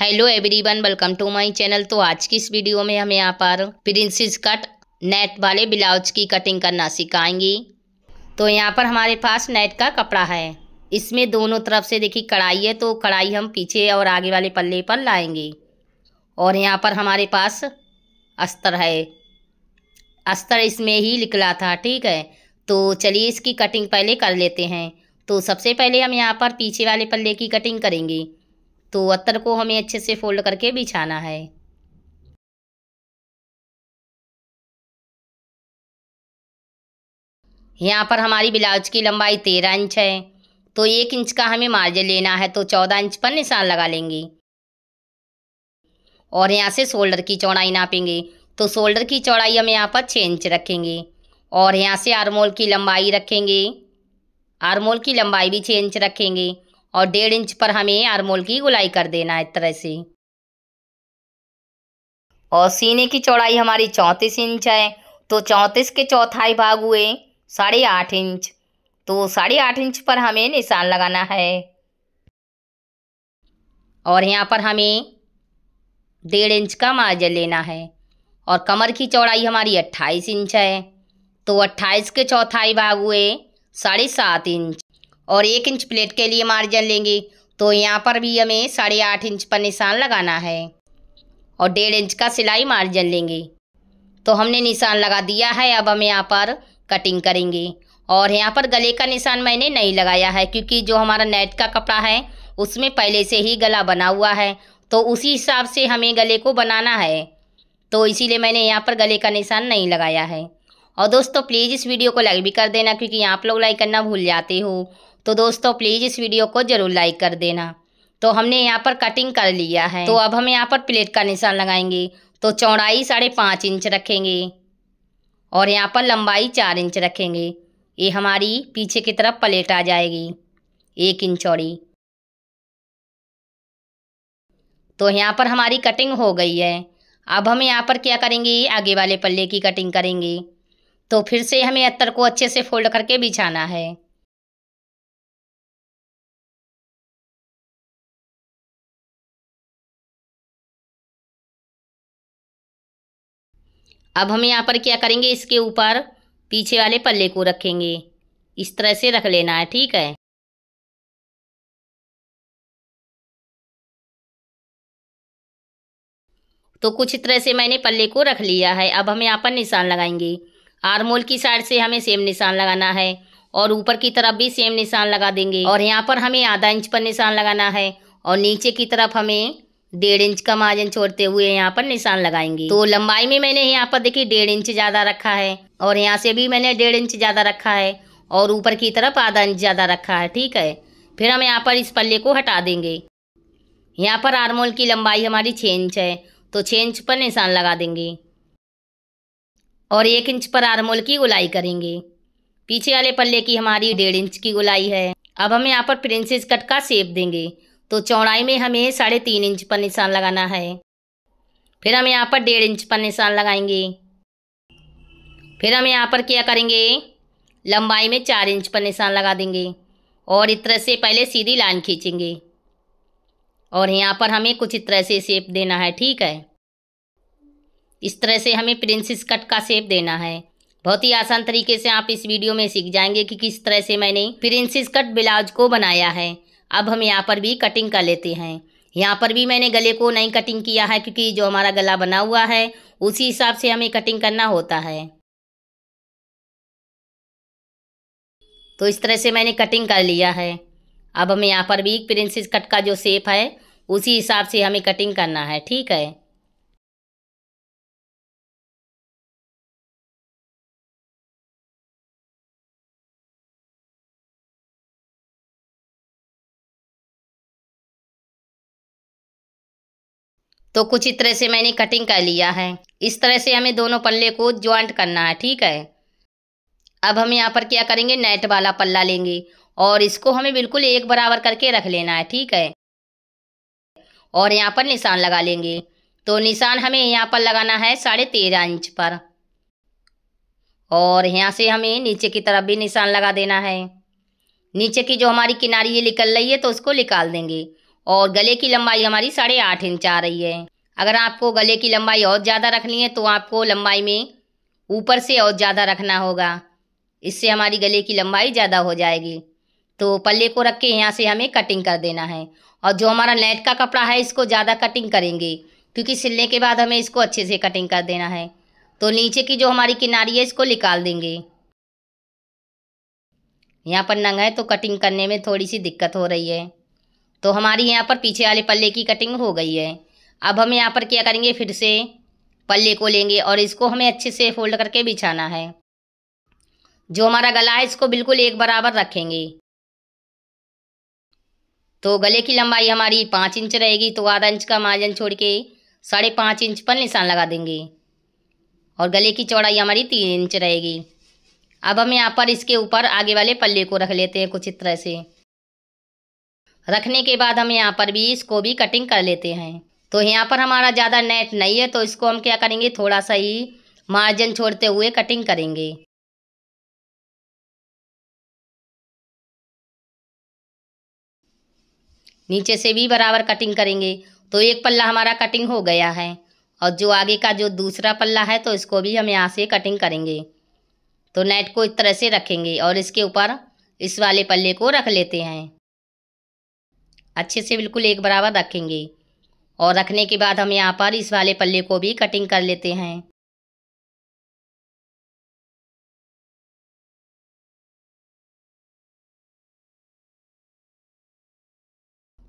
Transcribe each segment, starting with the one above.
hello everyone welcome to my channel तो आज की इस वीडियो में हम यहाँ पर प्रिंसेस कट नेट वाले ब्लाउज की कटिंग करना सिखाएंगे तो यहाँ पर हमारे पास नेट का कपड़ा है इसमें दोनों तरफ से देखिए कढ़ाई है तो कढ़ाई हम पीछे और आगे वाले पल्ले पर लाएंगे और यहाँ पर हमारे पास अस्तर है अस्तर इसमें ही निकला था ठीक है तो चलिए इसकी कटिंग पहले कर लेते हैं तो सबसे पहले हम यहाँ पर पीछे वाले पल्ले की कटिंग करेंगे तो अत्तर को हमें अच्छे से फोल्ड करके बिछाना है यहाँ पर हमारी ब्लाउज की लंबाई तेरह इंच है तो एक इंच का हमें मार्जिन लेना है तो चौदह इंच पर निशान लगा लेंगे और यहाँ से शोल्डर की चौड़ाई नापेंगे तो शोल्डर की चौड़ाई हम यहाँ पर छः इंच रखेंगे और यहाँ से आरमोल की लंबाई रखेंगे आरमोल की लंबाई भी छः इंच रखेंगे और डेढ़ इंच पर हमें अरमोल की गुलाई कर देना है इस तरह से और सीने की चौड़ाई हमारी चौंतीस इंच है तो चौंतीस के चौथाई भाग हुए साढ़े आठ इंच तो साढ़े आठ इंच पर हमें निशान लगाना है और यहाँ पर हमें डेढ़ इंच का मार्जन लेना है और कमर की चौड़ाई हमारी अट्ठाईस इंच है तो अट्ठाईस के चौथाई भाग हुए साढ़े सात इंच और एक इंच प्लेट के लिए मार्जिन लेंगे तो यहाँ पर भी हमें साढ़े आठ इंच पर निशान लगाना है और डेढ़ इंच का सिलाई मार्जिन लेंगे तो हमने निशान लगा दिया है अब हम यहाँ पर कटिंग करेंगे और यहाँ पर गले का निशान मैंने नहीं लगाया है क्योंकि जो हमारा नेट का कपड़ा है उसमें पहले से ही गला बना हुआ है तो उसी हिसाब से हमें गले को बनाना है तो इसीलिए मैंने यहाँ पर गले का निशान नहीं लगाया है और दोस्तों प्लीज़ इस वीडियो को लाइक भी कर देना क्योंकि आप लोग लाइक करना भूल जाते हो तो दोस्तों प्लीज़ इस वीडियो को ज़रूर लाइक कर देना तो हमने यहाँ पर कटिंग कर लिया है तो अब हम यहाँ पर प्लेट का निशान लगाएंगे तो चौड़ाई साढ़े पाँच इंच रखेंगे और यहाँ पर लंबाई चार इंच रखेंगे ये हमारी पीछे की तरफ प्लेट आ जाएगी एक इंच चौड़ी तो यहाँ पर हमारी कटिंग हो गई है अब हम यहाँ पर क्या करेंगे आगे वाले पल्ले की कटिंग करेंगे तो फिर से हमें अत्तर को अच्छे से फोल्ड करके बिछाना है अब हम यहाँ पर क्या करेंगे इसके ऊपर पीछे वाले पल्ले को रखेंगे इस तरह से रख लेना है ठीक है तो कुछ तरह से मैंने पल्ले को रख लिया है अब हम यहाँ पर निशान लगाएंगे आरमोल की साइड से हमें सेम निशान लगाना है और ऊपर की तरफ भी सेम निशान लगा देंगे और यहाँ पर हमें आधा इंच पर निशान लगाना है और नीचे की तरफ हमें डेढ़ इंच का मार्जिन छोड़ते हुए यहाँ पर निशान लगाएंगे तो लंबाई में मैंने यहाँ पर देखिए डेढ़ इंच ज़्यादा रखा है और यहाँ से भी मैंने डेढ़ इंच ज़्यादा रखा है और ऊपर की तरफ आधा इंच ज़्यादा रखा है ठीक है फिर हम यहाँ पर इस पल्ले को हटा देंगे यहाँ पर आरमोल की लंबाई हमारी छः इंच है तो छः इंच पर निशान लगा देंगे और एक इंच पर आरमोल की गुलाई करेंगे पीछे वाले पल्ले की हमारी डेढ़ इंच की गुलाई है अब हम यहाँ पर प्रिंसेस कट का सेप देंगे तो चौड़ाई में हमें साढ़े तीन इंच पर निशान लगाना है फिर हम यहाँ पर डेढ़ इंच पर निशान लगाएंगे फिर हम यहाँ पर क्या करेंगे लंबाई में चार इंच पर निशान लगा देंगे और इस तरह से पहले सीधी लाइन खींचेंगे और यहाँ पर हमें कुछ इस तरह से शेप देना है ठीक है इस तरह से हमें प्रिंसेस कट का शेप देना है बहुत ही आसान तरीके से आप इस वीडियो में सीख जाएंगे कि किस तरह से मैंने प्रिंसेस कट ब्लाउज को बनाया है अब हम यहाँ पर भी कटिंग कर लेते हैं यहाँ पर भी मैंने गले को नहीं कटिंग किया है क्योंकि जो हमारा गला बना हुआ है उसी हिसाब से हमें कटिंग करना होता है तो इस तरह से मैंने कटिंग कर लिया है अब हमें यहाँ पर भी प्रिंसेस कट का जो शेप है उसी हिसाब से हमें कटिंग करना है ठीक है तो कुछ इस तरह से मैंने कटिंग कर लिया है इस तरह से हमें दोनों पल्ले को ज्वाइंट करना है ठीक है अब हम यहाँ पर क्या करेंगे नेट वाला पल्ला लेंगे और इसको हमें बिल्कुल एक बराबर करके रख लेना है ठीक है और यहाँ पर निशान लगा लेंगे तो निशान हमें यहाँ पर लगाना है साढ़े तेरह इंच पर और यहाँ से हमें नीचे की तरफ भी निशान लगा देना है नीचे की जो हमारी किनारी ये निकल रही है तो उसको निकाल देंगे और गले की लंबाई हमारी साढ़े आठ इंच आ रही है अगर आपको गले की लंबाई और ज़्यादा रखनी है तो आपको लंबाई में ऊपर से और ज़्यादा रखना होगा इससे हमारी गले की लंबाई ज़्यादा हो जाएगी तो पल्ले को रख के यहाँ से हमें कटिंग कर देना है और जो हमारा नेट का कपड़ा है इसको ज़्यादा कटिंग करेंगे क्योंकि सिलने के बाद हमें इसको अच्छे से कटिंग कर देना है तो नीचे की जो हमारी किनारी है इसको निकाल देंगे यहाँ पर नंग है तो कटिंग करने में थोड़ी सी दिक्कत हो रही है तो हमारी यहाँ पर पीछे वाले पल्ले की कटिंग हो गई है अब हम यहाँ पर क्या करेंगे फिर से पल्ले को लेंगे और इसको हमें अच्छे से फोल्ड करके बिछाना है जो हमारा गला है इसको बिल्कुल एक बराबर रखेंगे तो गले की लंबाई हमारी पाँच इंच रहेगी तो आधा इंच का मार्जिन छोड़ के साढ़े पाँच इंच पर निशान लगा देंगे और गले की चौड़ाई हमारी तीन इंच रहेगी अब हम यहाँ पर इसके ऊपर आगे वाले पल्ले को रख लेते हैं कुछ इस तरह से रखने के बाद हम यहाँ पर भी इसको भी कटिंग कर लेते हैं तो यहाँ पर हमारा ज़्यादा नेट नहीं है तो इसको हम क्या करेंगे थोड़ा सा ही मार्जिन छोड़ते हुए कटिंग करेंगे नीचे से भी बराबर कटिंग करेंगे तो एक पल्ला हमारा कटिंग हो गया है और जो आगे का जो दूसरा पल्ला है तो इसको भी हम यहाँ से कटिंग करेंगे तो नेट को इस तरह से रखेंगे और इसके ऊपर इस वाले पल्ले को रख लेते हैं अच्छे से बिल्कुल एक बराबर रखेंगे और रखने के बाद हम यहाँ पर इस वाले पल्ले को भी कटिंग कर लेते हैं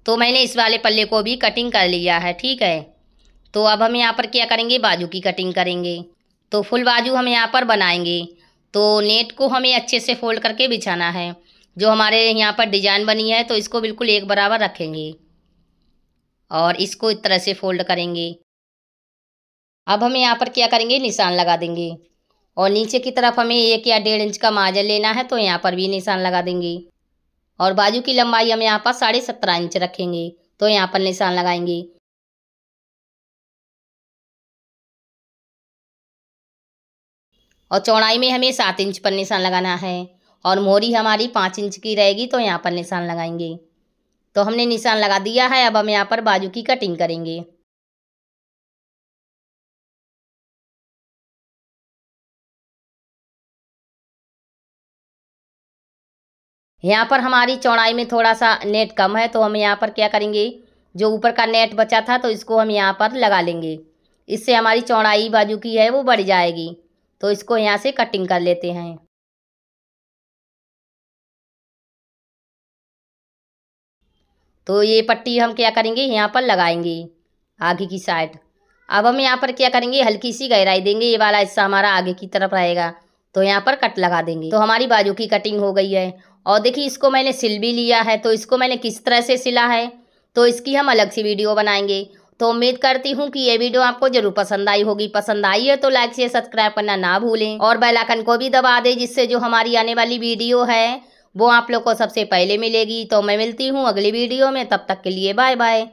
तो मैंने इस वाले पल्ले को भी कटिंग कर लिया है ठीक है तो अब हम यहाँ पर क्या करेंगे बाजू की कटिंग करेंगे तो फुल बाजू हम यहाँ पर बनाएंगे तो नेट को हमें अच्छे से फोल्ड करके बिछाना है जो हमारे यहाँ पर डिजाइन बनी है तो इसको बिल्कुल एक बराबर रखेंगे और इसको इस तरह से फोल्ड करेंगे अब हम यहाँ पर क्या करेंगे निशान लगा देंगे और नीचे की तरफ हमें एक या डेढ़ इंच का मार्जन लेना है तो यहाँ पर भी निशान लगा देंगे और बाजू की लंबाई हम यहाँ पर साढ़े सत्रह इंच रखेंगे तो यहाँ पर निशान लगाएंगे और चौड़ाई में हमें सात इंच पर निशान लगाना है और मोहरी हमारी पाँच इंच की रहेगी तो यहाँ पर निशान लगाएंगे तो हमने निशान लगा दिया है अब हम यहाँ पर बाजू की कटिंग करेंगे यहाँ पर हमारी चौड़ाई में थोड़ा सा नेट कम है तो हम यहाँ पर क्या करेंगे जो ऊपर का नेट बचा था तो इसको हम यहाँ पर लगा लेंगे इससे हमारी चौड़ाई बाजू की है वो बढ़ जाएगी तो इसको यहाँ से कटिंग कर लेते हैं तो ये पट्टी हम क्या करेंगे यहाँ पर लगाएंगे आगे की साइड अब हम यहाँ पर क्या करेंगे हल्की सी गहराई देंगे ये वाला हिस्सा हमारा आगे की तरफ रहेगा तो यहाँ पर कट लगा देंगे तो हमारी बाजू की कटिंग हो गई है और देखिए इसको मैंने सिल भी लिया है तो इसको मैंने किस तरह से सिला है तो इसकी हम अलग सी वीडियो बनाएंगे तो उम्मीद करती हूँ कि ये वीडियो आपको जरूर पसंद आई होगी पसंद आई है तो लाइक से सब्सक्राइब करना ना भूलें और बेल आइकन को भी दबा दें जिससे जो हमारी आने वाली वीडियो है वो आप लोग को सबसे पहले मिलेगी तो मैं मिलती हूँ अगली वीडियो में तब तक के लिए बाय बाय